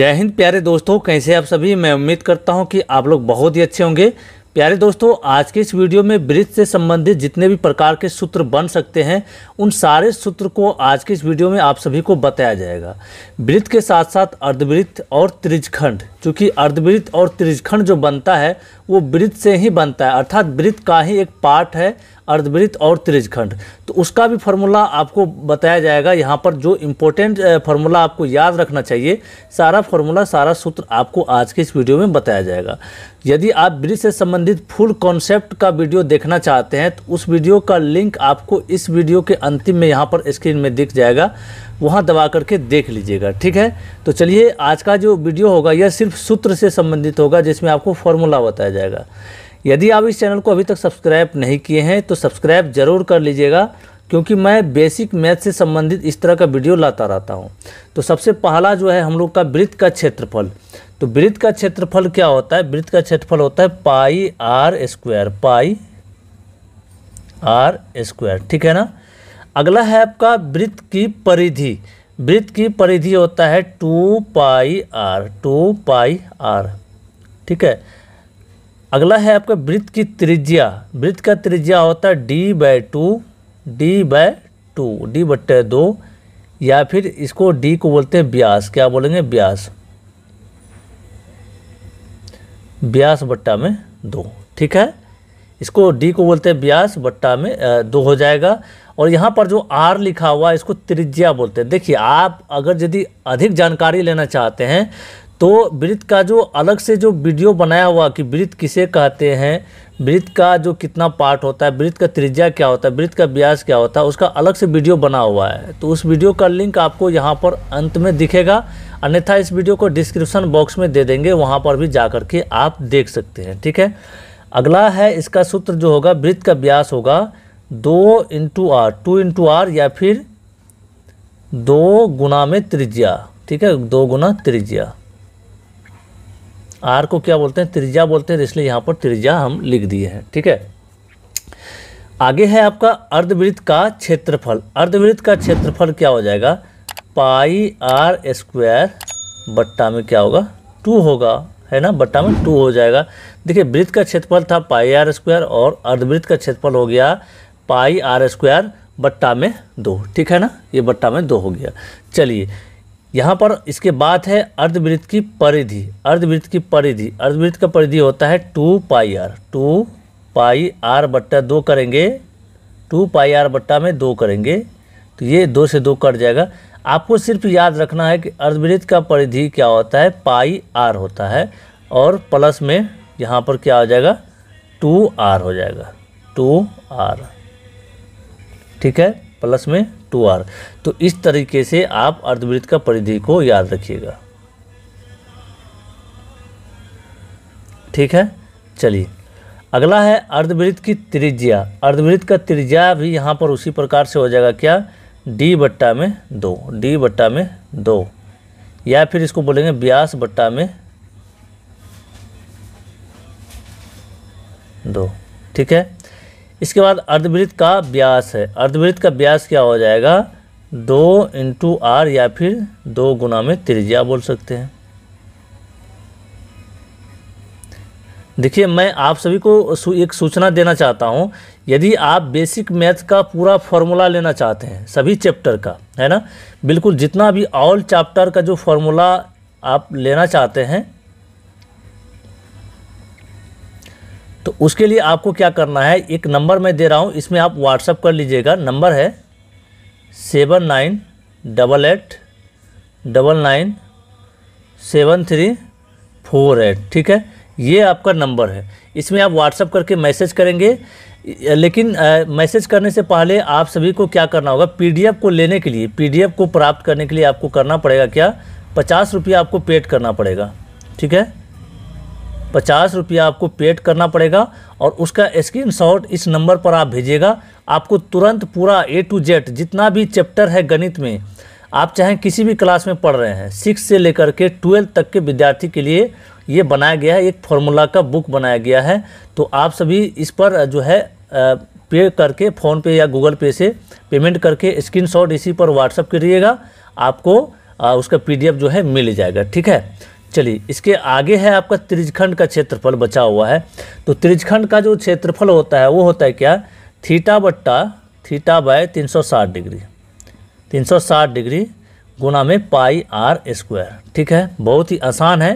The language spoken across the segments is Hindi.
जय हिंद प्यारे दोस्तों कैसे आप सभी मैं उम्मीद करता हूं कि आप लोग बहुत ही अच्छे होंगे प्यारे दोस्तों आज के इस वीडियो में ब्रिज से संबंधित जितने भी प्रकार के सूत्र बन सकते हैं उन सारे सूत्र को आज के इस वीडियो में आप सभी को बताया जाएगा वृत्त के साथ साथ अर्धवृत्त और त्रिजखंड क्योंकि अर्धवृत्त और त्रिजखंड जो बनता है वो वृत्त से ही बनता है अर्थात वृत्त का ही एक पार्ट है अर्धवृत्त और त्रिजखंड तो उसका भी फॉर्मूला आपको बताया जाएगा यहाँ पर जो इम्पोर्टेंट फार्मूला आपको याद रखना चाहिए सारा फार्मूला सारा सूत्र आपको आज के इस वीडियो में बताया जाएगा यदि आप वृत्त से संबंधित फुल कॉन्सेप्ट का वीडियो देखना चाहते हैं तो उस वीडियो का लिंक आपको इस वीडियो के अंतिम में यहाँ पर स्क्रीन में दिख जाएगा वहाँ दबा करके देख लीजिएगा ठीक है तो चलिए आज का जो वीडियो होगा यह सिर्फ सूत्र से संबंधित होगा जिसमें आपको फॉर्मूला बताया जाएगा यदि आप इस चैनल को अभी तक सब्सक्राइब नहीं किए हैं तो सब्सक्राइब ज़रूर कर लीजिएगा क्योंकि मैं बेसिक मैथ से संबंधित इस तरह का वीडियो लाता रहता हूँ तो सबसे पहला जो है हम लोग का वृत्त का क्षेत्रफल तो वृत्त का क्षेत्रफल क्या होता है वृत्त का क्षेत्रफल होता है pi R square pi R square ठीक है ना अगला है आपका वृत्त की परिधि वृत्त की परिधि होता है two pi R two pi R ठीक है अगला है आपका वृत्त की त्रिज्या वृत्त का त्रिज्या होता है D by two D by two D बट्टे दो या फिर इसको डी को बोलते हैं ब्यास क्या बोलेंगे ब्यास ब्यास बट्टा में दो ठीक है इसको डी को बोलते हैं ब्यास बट्टा में दो हो जाएगा और यहाँ पर जो आर लिखा हुआ है इसको त्रिज्या बोलते हैं देखिए आप अगर यदि अधिक जानकारी लेना चाहते हैं तो वृत्त का जो अलग से जो वीडियो बनाया हुआ कि वृत्त किसे कहते हैं वृत्त का जो कितना पार्ट होता है वृत्त का त्रिज्या क्या होता है वृत्त का ब्यास क्या होता है उसका अलग से वीडियो बना हुआ है तो उस वीडियो का लिंक आपको यहाँ पर अंत में दिखेगा अन्यथा इस वीडियो को डिस्क्रिप्शन बॉक्स में दे देंगे वहाँ पर भी जा के आप देख सकते हैं ठीक है अगला है इसका सूत्र जो होगा वृत्त का व्यास होगा दो into R two into R या फिर दो गुना में त्रिज्या ठीक है दो गुना त्रिज्या आर को क्या बोलते हैं त्रिज्या बोलते हैं इसलिए यहाँ पर त्रिज्या हम लिख दिए हैं ठीक है आगे है आपका अर्धवृत्त का क्षेत्रफल अर्धवृत्त का क्षेत्रफल क्या हो जाएगा पाई आर स्क्वायर बट्टा में क्या होगा टू होगा है ना बट्टा में टू हो जाएगा देखिए वृत्त का क्षेत्रफल था पाई आर स्क्वायर और अर्धवृत्त का क्षेत्रफल हो गया पाई आर स्क्वायर बट्टा में दो ठीक है ना ये बट्टा में दो हो गया चलिए यहाँ पर इसके बाद है अर्धवृत्त की परिधि अर्धवृत्त की परिधि अर्धवृत्त का परिधि होता है two pi R two pi R बट्टा दो करेंगे टू पाई आर बट्टा में दो करेंगे तो ये दो से दो कट जाएगा आपको सिर्फ याद रखना है कि अर्धवृत्त का परिधि क्या होता है पाई आर होता है और प्लस में यहाँ पर क्या हो जाएगा टू आर हो जाएगा टू आर ठीक है प्लस में टू आर तो इस तरीके से आप अर्धवृत्त का परिधि को याद रखिएगा ठीक है चलिए अगला है अर्धवृत्त की त्रिज्या अर्धवृत्त का त्रिज्या भी यहाँ पर उसी प्रकार से हो जाएगा क्या डी बट्टा में दो डी बट्टा में दो या फिर इसको बोलेंगे ब्यास बट्टा में दो ठीक है इसके बाद अर्धवृत्त का ब्यास है अर्धवृत्त का ब्यास क्या हो जाएगा दो इंटू आर या फिर दो गुना में त्रिज्या बोल सकते हैं देखिए मैं आप सभी को एक सूचना देना चाहता हूँ यदि आप बेसिक मैथ का पूरा फॉर्मूला लेना चाहते हैं सभी चैप्टर का है ना बिल्कुल जितना भी ऑल चैप्टर का जो फॉर्मूला आप लेना चाहते हैं तो उसके लिए आपको क्या करना है एक नंबर मैं दे रहा हूँ इसमें आप व्हाट्सअप कर लीजिएगा नंबर है seven nine double eight double nine seven three four eight ठीक है ये आपका नंबर है इसमें आप व्हाट्सअप करके मैसेज करेंगे लेकिन मैसेज करने से पहले आप सभी को क्या करना होगा पीडीएफ को लेने के लिए पीडीएफ को प्राप्त करने के लिए आपको करना पड़ेगा क्या पचास रुपया आपको पेड करना पड़ेगा ठीक है पचास रुपया आपको पेड करना पड़ेगा और उसका स्क्रीनशॉट इस नंबर पर आप भेजिएगा आपको तुरंत पूरा ए टू जेड जितना भी चैप्टर है गणित में आप चाहे किसी भी क्लास में पढ़ रहे हैं सिक्स से लेकर के ट्वेल्थ तक के विद्यार्थी के लिए ये बनाया गया है एक फॉर्मूला का बुक बनाया गया है तो आप सभी इस पर जो है पे करके फ़ोनपे या गूगल पे से पेमेंट करके शॉट इसी पर व्हाट्सअप करिएगा आपको उसका पी जो है मिल जाएगा ठीक है चलिए इसके आगे है आपका त्रिजखंड का क्षेत्रफल बचा हुआ है तो त्रिजखंड का जो क्षेत्रफल होता है वो होता है क्या थीटा बट्टा थीटा बाय 360 डिग्री 360 डिग्री गुना में पाई आर स्क्वायर ठीक है बहुत ही आसान है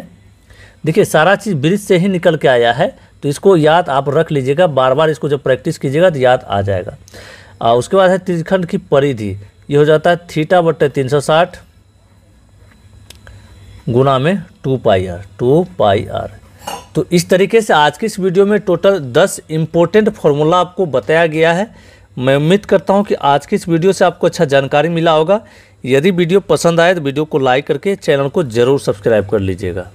देखिए सारा चीज़ ब्रिज से ही निकल के आया है तो इसको याद आप रख लीजिएगा बार बार इसको जब प्रैक्टिस कीजिएगा तो याद आ जाएगा आ, उसके बाद है त्रिखंड की परिधि ये हो जाता है थीटा बट्टे तीन सौ साठ गुना में two pi R two pi R तो इस तरीके से आज की इस वीडियो में टोटल दस इम्पोर्टेंट फॉर्मूला आपको बताया गया है मैं उम्मीद करता हूँ कि आज की इस वीडियो से आपको अच्छा जानकारी मिला होगा यदि वीडियो पसंद आए तो वीडियो को लाइक करके चैनल को ज़रूर सब्सक्राइब कर लीजिएगा